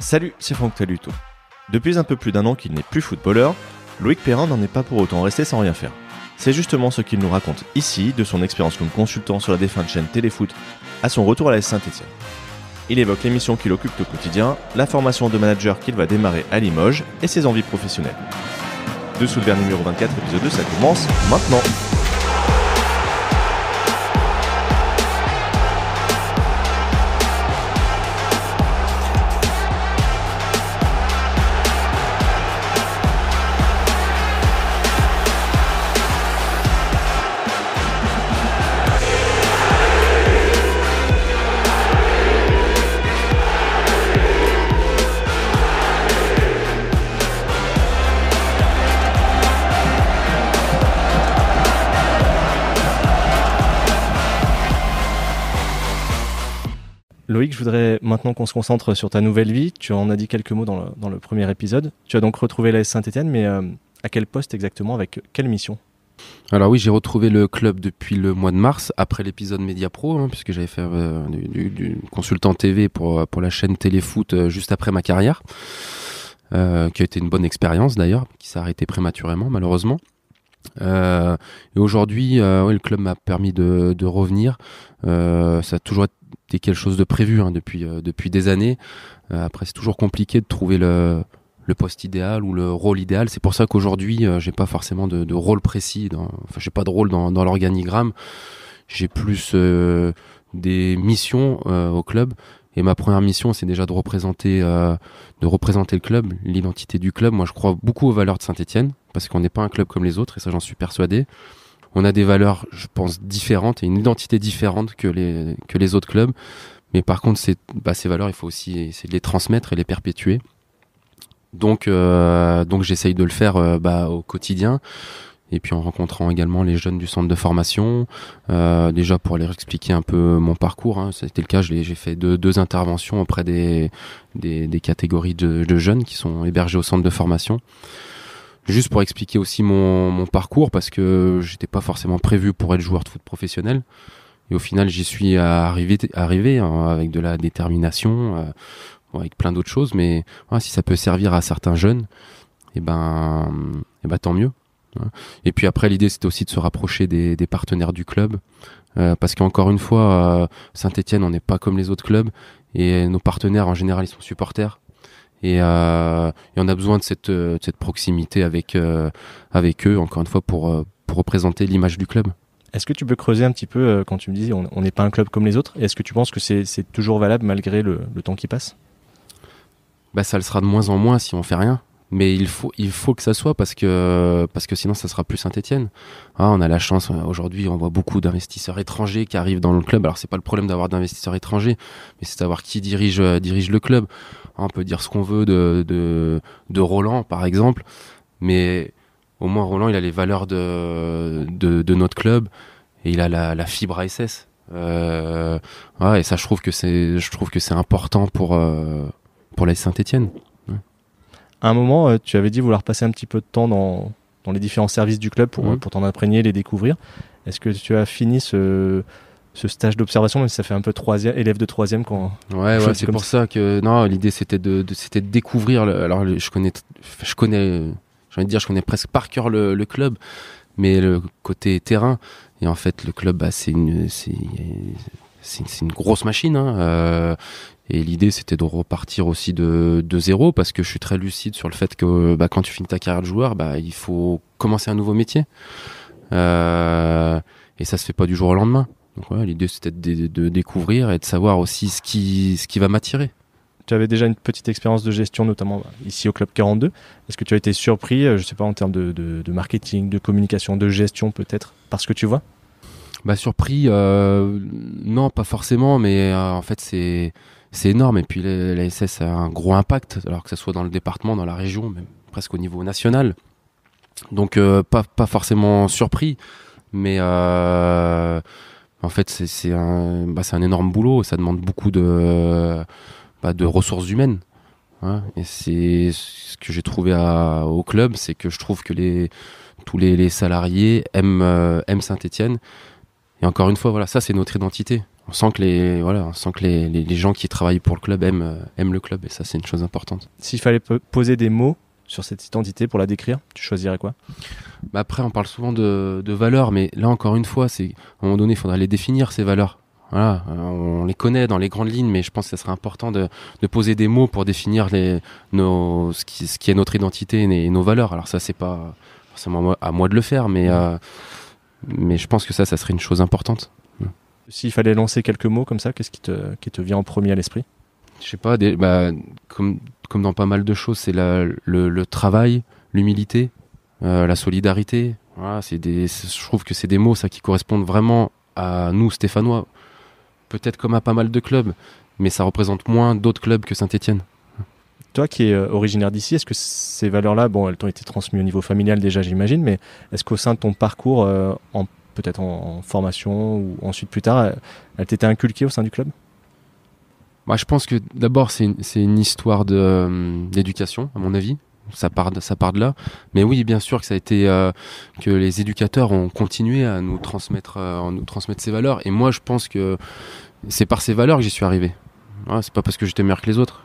Salut, c'est Franck Taluto. Depuis un peu plus d'un an qu'il n'est plus footballeur, Loïc Perrin n'en est pas pour autant resté sans rien faire. C'est justement ce qu'il nous raconte ici de son expérience comme consultant sur la défunte chaîne Téléfoot à son retour à la Saint-Etienne. Il évoque l'émission qu'il occupe au quotidien, la formation de manager qu'il va démarrer à Limoges et ses envies professionnelles. De le numéro 24, épisode 2, ça commence maintenant. Loïc, je voudrais maintenant qu'on se concentre sur ta nouvelle vie. Tu en as dit quelques mots dans le, premier épisode. Tu as donc retrouvé la saint étienne mais euh, à quel poste exactement, avec quelle mission alors oui, j'ai retrouvé le club depuis le mois de mars, après l'épisode Media Pro, hein, puisque j'avais fait euh, du, consultant TV pour, euh, pour la chaîne Téléfoot juste après ma carrière, qui a été une bonne expérience d'ailleurs, qui s'est arrêtée prématurément malheureusement. Euh, et aujourd'hui, euh, le club m'a permis de, revenir. Euh, ça a toujours été quelque chose de prévu hein, depuis, depuis des années. après, c'est toujours compliqué de trouver le, poste idéal ou le rôle idéal. C'est pour ça qu'aujourd'hui, j'ai pas forcément de, rôle précis. Dans, enfin, j'ai pas de rôle dans, l'organigramme. J'ai plus des missions au club. Et ma première mission, c'est déjà de représenter, de représenter le club, l'identité du club. Moi, je crois beaucoup aux valeurs de Saint-Etienne parce qu'on n'est pas un club comme les autres, et ça j'en suis persuadé. On a des valeurs, je pense, différentes et une identité différente que les, que les autres clubs. Mais par contre, bah, ces valeurs, il faut aussi essayer de les transmettre et les perpétuer. Donc, euh, donc j'essaye de le faire euh, bah, au quotidien. Et puis en rencontrant également les jeunes du centre de formation, euh, déjà pour leur expliquer un peu mon parcours. Hein, C'était le cas, j'ai fait deux, deux, interventions auprès des, des, catégories de, jeunes qui sont hébergés au centre de formation. Juste pour expliquer aussi mon, parcours, parce que j'étais pas forcément prévu pour être joueur de foot professionnel. Et au final, j'y suis arrivé, hein, avec de la détermination, euh, avec plein d'autres choses. Mais si ça peut servir à certains jeunes, et eh ben, et eh ben tant mieux. Hein. Et puis après, l'idée c'était aussi de se rapprocher des, partenaires du club, euh, parce qu'encore une fois, euh, saint etienne on n'est pas comme les autres clubs, et nos partenaires en général, ils sont supporters. Euh, et, on a besoin de cette, euh, proximité euh, avec, eux, encore une fois, pour, représenter l'image du club. Est-ce que tu peux creuser un petit peu quand tu me dis on n'est pas un club comme les autres Est-ce que tu penses que c'est toujours valable malgré le, temps qui passe bah, Ça le sera de moins en moins si on fait rien mais il faut, il faut que ça soit parce que, parce que sinon ça sera plus Saint-Etienne. Hein, on a la chance, euh, aujourd'hui on voit beaucoup d'investisseurs étrangers qui arrivent dans le club. Alors c'est pas le problème d'avoir d'investisseurs étrangers, mais c'est savoir qui dirige, euh, dirige le club. Hein, on peut dire ce qu'on veut de, de, de, Roland par exemple, mais au moins Roland il a les valeurs de, de, notre club et il a la, fibre ASS. Euh, et ça je trouve que c'est, je trouve que c'est important pour, pour la Saint-Etienne à un moment, euh, tu avais dit vouloir passer un petit peu de temps dans, dans les différents services du club pour, mhm. pour t'en imprégner, les découvrir. Est-ce que tu as fini ce, ce stage d'observation, même si ça fait un peu troisième, élève de troisième quand. Ouais, ouais c'est pour ça. que non, l'idée c'était de, c'était de découvrir. alors je connais, je connais, j'ai envie de dire, je connais presque par cœur le, le, club, mais le côté terrain. Et en fait, le club, bah, c'est une, c'est une grosse machine. Hein, euh, et l'idée, c'était de repartir aussi de, de, zéro parce que je suis très lucide sur le fait que bah, quand tu finis ta carrière de joueur, bah, il faut commencer un nouveau métier. Euh, et ça se fait pas du jour au lendemain. Donc l'idée, c'était de, découvrir et de savoir aussi ce qui, ce qui va m'attirer. Tu avais déjà une petite expérience de gestion, notamment bah, ici au Club 42. Est-ce que tu as été surpris, euh, je sais pas, en termes de, de marketing, de communication, de gestion peut-être, parce que tu vois bah, surpris, euh, non, pas forcément, mais euh, en fait c'est c'est énorme. Et puis la SS a un gros impact, alors que ce soit dans le département, dans la région, même presque au niveau national. Donc euh, pas forcément surpris, mais en fait c'est un bah, c'est un énorme boulot. Ça demande beaucoup de bah, de ressources humaines. Hein. Et c'est ce que j'ai trouvé au club, c'est que je trouve que les tous les, salariés aiment, aiment Saint-Etienne et encore une fois, voilà, ça c'est notre identité. On sent que les voilà, on sent que les, les, gens qui travaillent pour le club aiment, euh, aiment le club et ça c'est une chose importante. S'il fallait poser des mots sur cette identité pour la décrire, tu choisirais quoi bah Après, on parle souvent de, de valeurs, mais là encore une fois, c'est à un moment donné, il faudra les définir ces valeurs. Voilà, on les connaît dans les grandes lignes, mais je pense que ce serait important de, de, poser des mots pour définir les, nos, ce, qui, ce qui est notre identité et nos valeurs. Alors ça, c'est pas forcément à moi de le faire, mais euh, mais je pense que ça, ça serait une chose importante. S'il fallait lancer quelques mots comme ça, qu'est-ce qui te, te vient en premier à l'esprit Je sais pas, des, bah, comme, comme dans pas mal de choses, c'est le, travail, l'humilité, euh, la solidarité. je trouve que c'est des mots ça qui correspondent vraiment à nous, Stéphanois. Peut-être comme à pas mal de clubs, mais ça représente moins d'autres clubs que Saint-Etienne. Toi qui es euh, originaire d'ici, est-ce que ces valeurs-là, bon, elles t'ont été transmises au niveau familial déjà, j'imagine, mais est-ce qu'au sein de ton parcours, euh, en, peut-être en, formation ou ensuite plus tard, euh, elles t'étaient inculquées au sein du club Moi, je pense que d'abord, c'est une, histoire de, d'éducation, à mon avis. Ça part, de, ça part de là. Mais oui, bien sûr que ça a été que les éducateurs ont continué à nous transmettre, nous transmettre ces valeurs. Et moi, je pense que c'est par ces valeurs que j'y suis arrivé. Ouais, c'est pas parce que j'étais meilleur que les autres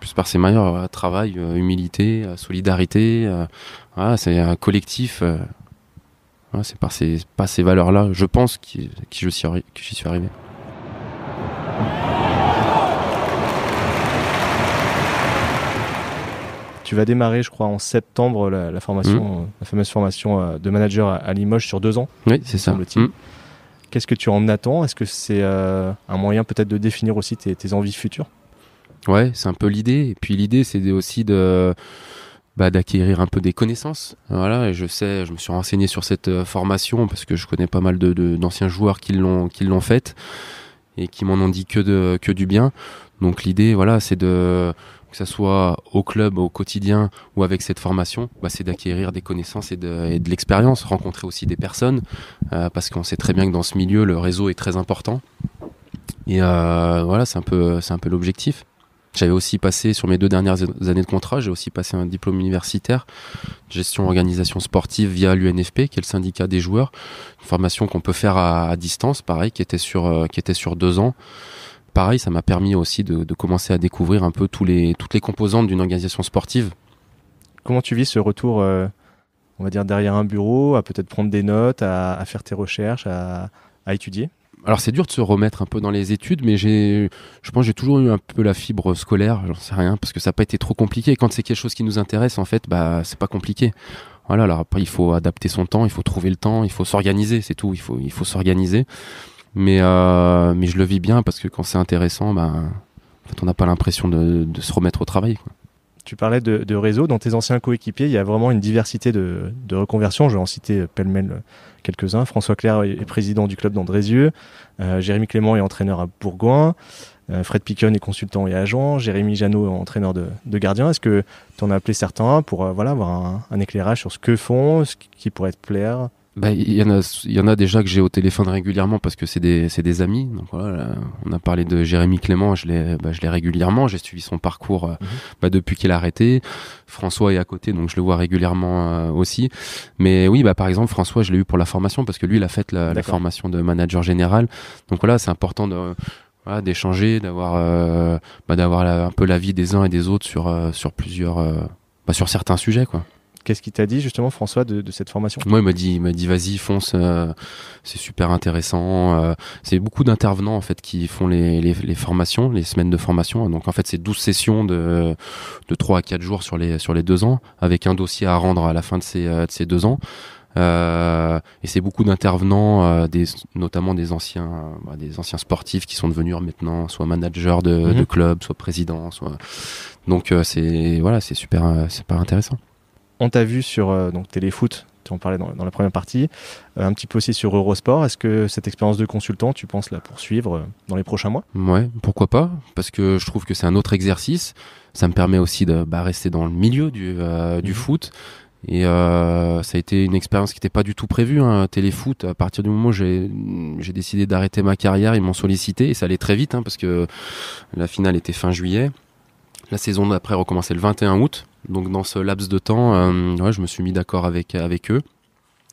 plus par ces meilleurs travail, euh, humilité, euh, solidarité, euh, c'est un collectif. c'est par ces, pas ces valeurs-là, je pense, que, je suis arrivé. Tu vas démarrer, je crois, en septembre la, formation, mmh. la fameuse formation de manager à, Limoges sur deux ans. Oui, c'est ça. Mmh. Qu'est-ce que tu en attends Est-ce que c'est un moyen peut-être de définir aussi tes envies futures Ouais, c'est un peu l'idée. Et puis l'idée, c'est aussi de bah, d'acquérir un peu des connaissances. Voilà, et je sais, je me suis renseigné sur cette euh, formation parce que je connais pas mal d'anciens joueurs qui l'ont qui l'ont faite et qui m'en ont dit que que du bien. Donc l'idée, voilà, c'est de que ce soit au club, au quotidien ou avec cette formation, bah, c'est d'acquérir des connaissances et de, l'expérience, rencontrer aussi des personnes, euh, parce qu'on sait très bien que dans ce milieu, le réseau est très important. Et euh, voilà, c'est un peu, c'est un peu l'objectif. J'avais aussi passé, sur mes deux dernières années de contrat, j'ai aussi passé un diplôme universitaire, gestion organisation sportive via l'UNFP, qui est le syndicat des joueurs. Une formation qu'on peut faire à, distance, pareil, qui était sur, euh, qui était sur deux ans pareil, ça m'a permis aussi de, commencer à découvrir un peu toutes les composantes d'une organisation sportive. Comment tu vis ce retour, euh, on va dire, derrière un bureau, à peut-être prendre des notes, à, faire tes recherches, à étudier alors c'est dur de se remettre un peu dans les études, mais j'ai, je pense, j'ai toujours eu un peu la fibre scolaire. J'en sais rien parce que ça n'a pas été trop compliqué. quand c'est quelque chose qui nous intéresse, en fait, bah c'est pas compliqué. Voilà. Alors après, il faut adapter son temps, il faut trouver le temps, il faut s'organiser, c'est tout. Il faut, il faut s'organiser. Mais, euh, mais je le vis bien parce que quand c'est intéressant, bah, en on n'a pas l'impression de, de, se remettre au travail. Quoi tu parlais de, réseau. Dans tes anciens coéquipiers, il y a vraiment une diversité de, reconversions. Je vais en citer pêle-mêle quelques-uns. François Claire est président du club d'Andrézieux. Euh, Jérémy Clément est entraîneur à Bourgoin. Euh, Fred Picon est consultant et agent. Jérémy Janot est entraîneur de, gardien. Est-ce que tu en as appelé certains pour euh, voilà, avoir un, un, éclairage sur ce que font, ce qui pourrait te plaire bah, il y, en a, y en a déjà que j'ai au téléphone régulièrement parce que c'est des, amis. on a parlé de Jérémy Clément, je l'ai bah, régulièrement, j'ai suivi son parcours euh, mhm. bah, depuis qu'il a arrêté. François est à côté, donc je le vois régulièrement euh, aussi. Mais oui, bah, par exemple, François, je l'ai eu pour la formation parce que lui, il a fait la, formation de manager général. Donc voilà, c'est important d'échanger, d'avoir euh, un peu l'avis des uns et des autres sur sur plusieurs sur certains sujets quoi. Qu'est-ce qu'il t'a dit justement, François, de, cette formation Moi, il m'a dit, m'a dit, vas-y, fonce, euh, c'est super intéressant. Euh, c'est beaucoup d'intervenants en fait qui font les, formations, les semaines de formation. Donc en fait, c'est 12 sessions de, de 3 à 4 jours sur les sur les deux ans, avec un dossier à rendre à la fin de ces euh, de ces deux ans. et c'est beaucoup d'intervenants, des, notamment des anciens, bah, des anciens sportifs qui sont devenus maintenant soit managers de, mhm. clubs, club, soit présidents. Donc c'est voilà, c'est super, super intéressant. On t'a vu sur euh, donc Téléfoot, tu en parlais dans, dans la première partie, euh, un petit peu aussi sur Eurosport. Est-ce que cette expérience de consultant, tu penses la poursuivre euh, dans les prochains mois Ouais, pourquoi pas Parce que je trouve que c'est un autre exercice. Ça me permet aussi de bah, rester dans le milieu du, du mhm. foot. Et euh, ça a été une expérience qui n'était pas du tout prévue. Hein. Téléfoot, à partir du moment où j'ai décidé d'arrêter ma carrière, ils m'ont sollicité et ça allait très vite hein, parce que la finale était fin juillet. La saison d'après recommençait le 21 août. Donc dans ce laps de temps, euh, je me suis mis d'accord avec, avec eux.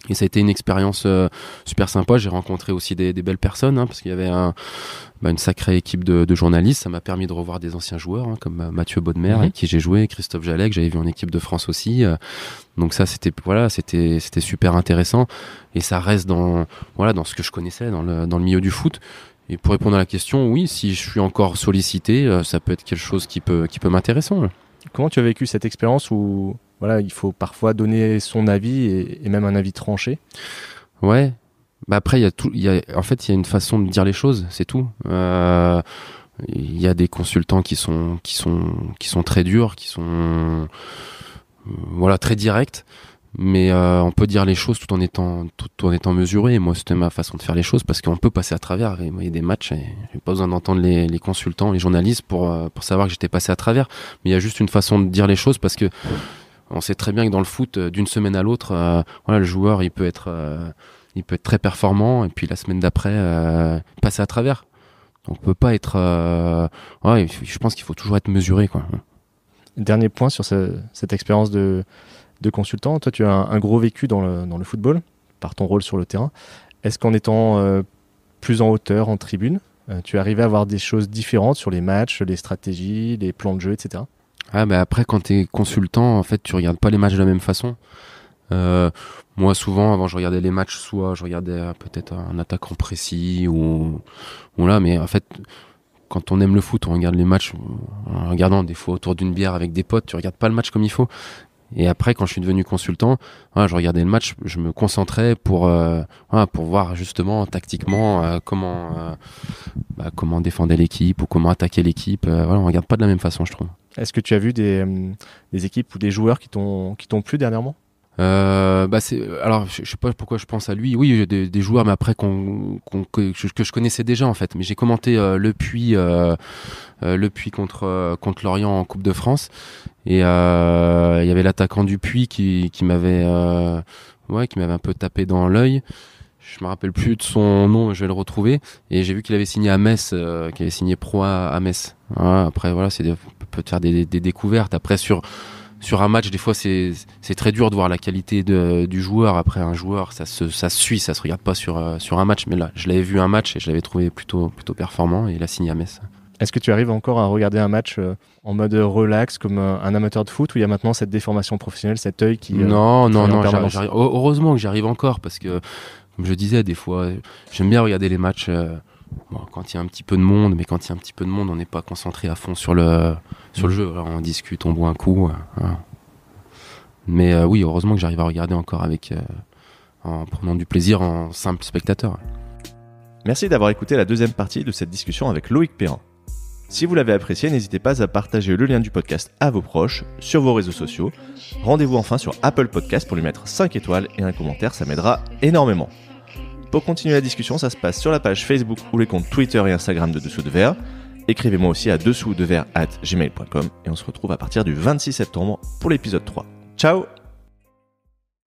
Et ça a été une expérience euh, super sympa. J'ai rencontré aussi des, belles personnes, hein, parce qu'il y avait bah, une sacrée équipe de, journalistes. Ça m'a permis de revoir des anciens joueurs, hein, comme euh, Mathieu Baudemer, mhm. avec qui j'ai joué, Christophe Jallet, que j'avais vu en équipe de France aussi. donc ça, c'était voilà, c'était c'était super intéressant. Et ça reste dans voilà dans ce que je connaissais, dans le, dans le milieu du foot. Et pour répondre à la question, oui, si je suis encore sollicité, ça peut être quelque chose qui peut qui peut m'intéresser. Hein comment tu as vécu cette expérience où voilà, il faut parfois donner son avis et, même un avis tranché Ouais. Bah après, il y a tout. Y a, en fait, il y a une façon de dire les choses, c'est tout. Euh, il y a des consultants qui sont qui sont qui sont très durs, qui sont euh, voilà très directs mais euh, on peut dire les choses tout en étant tout en étant mesuré. Moi, c'était ma façon de faire les choses parce qu'on peut passer à travers. Et il y a des matchs, et j'ai pas besoin d'entendre les, les, consultants, les journalistes pour euh, pour savoir que j'étais passé à travers. Mais il y a juste une façon de dire les choses parce que on sait très bien que dans le foot, euh, d'une semaine à l'autre, voilà, le joueur, il peut être il peut être très performant et puis la semaine d'après passer à travers. on peut pas être. je pense qu'il faut toujours être mesuré, quoi. Dernier point sur cette expérience de de consultant. Toi, tu as un, gros vécu dans le, football, par ton rôle sur le terrain. Est-ce qu'en étant euh, plus en hauteur, en tribune, euh, tu arrivé à voir des choses différentes sur les matchs, les stratégies, les plans de jeu, etc. Ah, après, quand tu es consultant, en fait, tu regardes pas les matchs de la même façon. Euh, moi, souvent, avant, je regardais les matchs, soit je regardais peut-être un attaquant précis ou, là, mais en fait, quand on aime le foot, on regarde les matchs en regardant des fois autour d'une bière avec des potes, tu regardes pas le match comme il faut. Et après, quand je suis devenu consultant, je regardais le match, je me concentrais pour, euh, pour voir justement tactiquement euh, comment, euh, bah, comment défendait l'équipe ou comment attaquer l'équipe. on ne regarde pas de la même façon, je trouve. Est-ce que tu as vu des, hum, des équipes ou des joueurs qui t'ont plu dernièrement euh, bah c'est alors je, sais pas pourquoi je pense à lui. Oui, j'ai des joueurs, mais après qu'on, que, je connaissais déjà en fait. Mais j'ai commenté euh, le Puy euh, euh, le Puy contre contre Lorient en Coupe de France et il y avait l'attaquant du Puy qui, qui m'avait ouais qui m'avait un peu tapé dans l'œil. Je me rappelle plus de son nom, je vais le retrouver. Et j'ai vu qu'il avait signé à Metz, qu'il avait signé pro à, Metz. Voilà, hein, après voilà, c'est on peut faire des, des, des découvertes. Après sur sur un match, des fois, c'est très dur de voir la qualité du joueur. Après, un joueur, ça se, ça suit, ça se regarde pas sur, euh, sur un match. Mais là, je l'avais vu un match et je l'avais trouvé plutôt, plutôt performant et il a signé à Metz. Est-ce que tu arrives encore à regarder un match euh, en mode relax comme euh, un amateur de foot où il y a maintenant cette déformation professionnelle, cet œil qui. non, non, non, heureusement que j'arrive encore parce que, comme je disais, des fois, j'aime bien regarder les matchs quand il y a un petit peu de monde, mais quand il y a un petit peu de monde, on n'est pas concentré à fond sur le, sur le jeu. on discute, on boit un coup. Euh, mais euh, oui, heureusement que j'arrive à regarder encore avec, euh, en prenant du plaisir en simple spectateur. Merci d'avoir écouté la deuxième partie de cette discussion avec Loïc Perrin. Si vous l'avez apprécié, n'hésitez pas à partager le lien du podcast à vos proches, sur vos réseaux sociaux. Rendez-vous enfin sur Apple Podcast pour lui mettre 5 étoiles et un commentaire, ça m'aidera énormément. Pour continuer la discussion, ça se passe sur la page Facebook ou les comptes Twitter et Instagram de Dessous de Verre. Écrivez-moi aussi à dessous de at gmail.com et on se retrouve à partir du 26 septembre pour l'épisode 3. Ciao